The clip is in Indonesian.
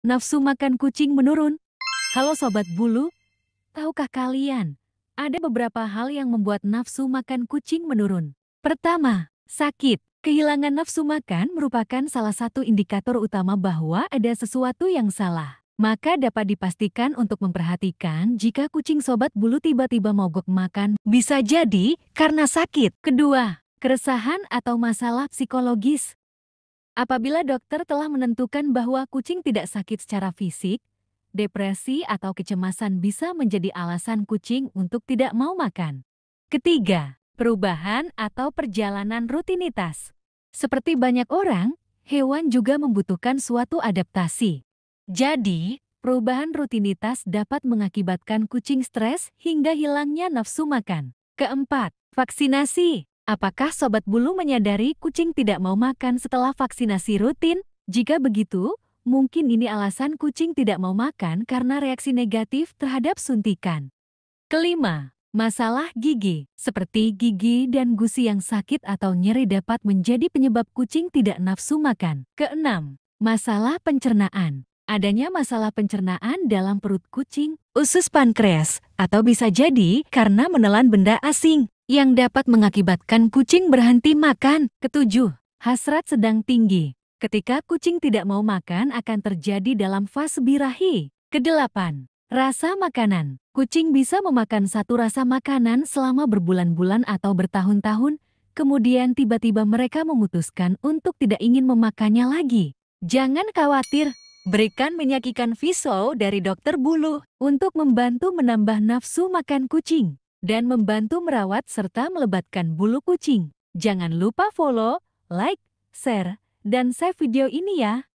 Nafsu makan kucing menurun. Halo Sobat Bulu, tahukah kalian, ada beberapa hal yang membuat nafsu makan kucing menurun. Pertama, sakit. Kehilangan nafsu makan merupakan salah satu indikator utama bahwa ada sesuatu yang salah. Maka dapat dipastikan untuk memperhatikan jika kucing Sobat Bulu tiba-tiba mogok makan, bisa jadi karena sakit. Kedua, keresahan atau masalah psikologis. Apabila dokter telah menentukan bahwa kucing tidak sakit secara fisik, depresi atau kecemasan bisa menjadi alasan kucing untuk tidak mau makan. Ketiga, perubahan atau perjalanan rutinitas. Seperti banyak orang, hewan juga membutuhkan suatu adaptasi. Jadi, perubahan rutinitas dapat mengakibatkan kucing stres hingga hilangnya nafsu makan. Keempat, vaksinasi. Apakah Sobat Bulu menyadari kucing tidak mau makan setelah vaksinasi rutin? Jika begitu, mungkin ini alasan kucing tidak mau makan karena reaksi negatif terhadap suntikan. Kelima, masalah gigi. Seperti gigi dan gusi yang sakit atau nyeri dapat menjadi penyebab kucing tidak nafsu makan. Keenam, masalah pencernaan. Adanya masalah pencernaan dalam perut kucing, usus pankreas, atau bisa jadi karena menelan benda asing yang dapat mengakibatkan kucing berhenti makan. Ketujuh, hasrat sedang tinggi. Ketika kucing tidak mau makan akan terjadi dalam fase birahi. Kedelapan, rasa makanan. Kucing bisa memakan satu rasa makanan selama berbulan-bulan atau bertahun-tahun, kemudian tiba-tiba mereka memutuskan untuk tidak ingin memakannya lagi. Jangan khawatir, berikan minyak ikan viso dari dokter bulu untuk membantu menambah nafsu makan kucing dan membantu merawat serta melebatkan bulu kucing. Jangan lupa follow, like, share, dan save video ini ya.